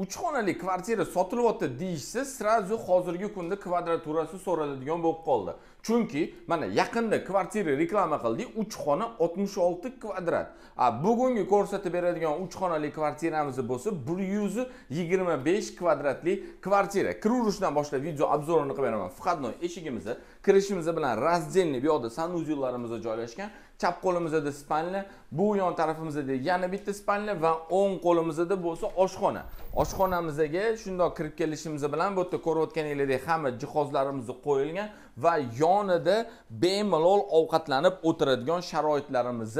uch xonali kvartira sotilyapti deyishsa сразу hozirgi kunda kvadraturasi so'raladigan bo'lib qoldi chunki mana yaqinda kvartira reklama qildik uch xona oltmish olti kvadrat a bugungi ko'rsatib beradigan uch xonali kvartiramiz bo'lsa bir yuz yigirma besh kvadratli kvartira kiraverishdan boshlab video obzorini qilib beraman входной eshigimizni kirishimiz bilan раздельный bu yoqda sanuzellarimiz joylashgan chap qo'limizda spanli bu yon tarafimizda yana bitta spanli va o'ng qo'limizda bo'lsa oshxona oshxonamizga shundoq kirib kelishimiz bilan bu yerda ko'rayotganinglardek hamma jihozlarimiz qo'yilgan va yonida bemalol ovqatlanib o'tiradigan sharoitlarimiz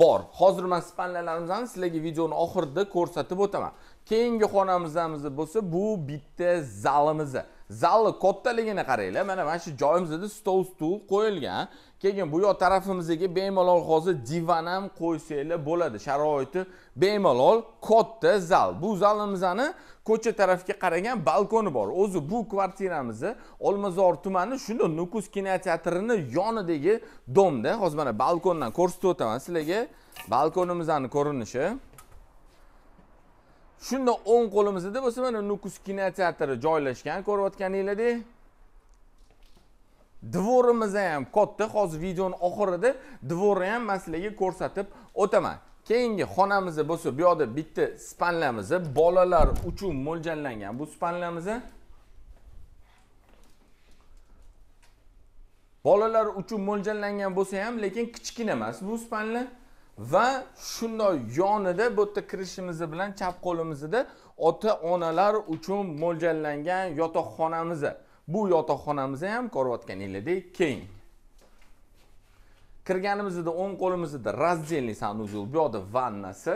bor hozir man spanlalarimizni sizlarga videoni oxirida ko'rsatib o'taman keyingi xonamizdan bo'lsa bu bitta zalimiz zalni kattaligini qaranglar mana mana shu joyimizda stol stul qo'yilgan keyin bu yoq tarafimizga bemalol hozir divan ham qo'ysanglar bo'ladi sharoiti bemalol katta zal bu zalimizni ko'cha tarafga qaragan balkoni bor o'zi bu kvartiramizni olmazor tumani shunda nukus kinoteatrini yonidagi domda hozir mana balkondan ko'rsatib o'taman sizlarga balkonimizni ko'rinishi shundoq o'ng qo'limizda bo'lsa mana nukus kinoteatri joylashgan ko'rayotganingizdek dvorimiz ham katta hozir videoni oxirida dvorni ham man sizlarga ko'rsatib o'taman keyingi xonamiz bo'lsa bu yoqda bitta spanlamiz bolalar uchun mo'ljallangan bu spanlamiz bolalar uchun mo'ljallangan bo'lsa ham lekin kichkina emas bu spanlar va shundoq yonida bu yerda kirishimiz bilan chap qo'limizda ota onalar uchun mo'ljallangan yotoqxonamiz bu yotoqxonamizni ham ko'rayotganinglardek keng kirganimizda o'ng qo'limizda razdelniy санузел bu yoqda vannasi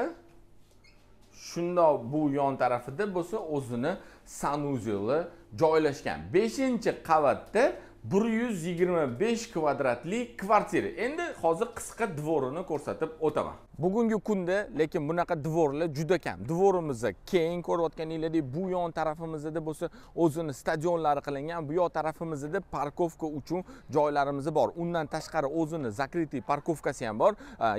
shundoq bu yon tarafida bo'lsa o'zini sanuzeli joylashgan beshinchi qavatda 125 kvadratli kvartira endi hozir qisqa dvorini ko'rsatib o'taman bugungi kunda lekin bunaqa dvorlar juda kam dvorimizni keng ko'rayotganinglardek bu yon tarafimizda bo'lsa o'zini stadionlari qilingan bu yoq tarafimizda parkovka uchun joylarimiz bor undan tashqari o'zini закрытый parkovkasi ham bor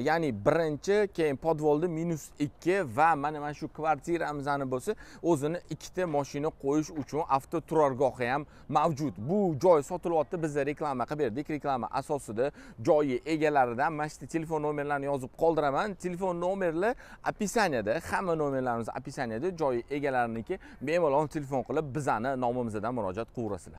ya'ni birinchi keyin podvolni minus ikki va mana mana shu kvartiramizni bo'lsa o'zini ikkita moshina qo'yish uchun avtoturargohi ham mavjud bu joy sotib mashg'ulotni bizda reklama qilib berdik reklama asosida joyi egalaridan mana shu telefon nomerlarini yozib qoldiraman telefon nomerlar описанияda hamma nomerlarimiz описанияda joyi egalariniki bemalol telefon qilib bizani nomimizdan murojaat qilaverasizlar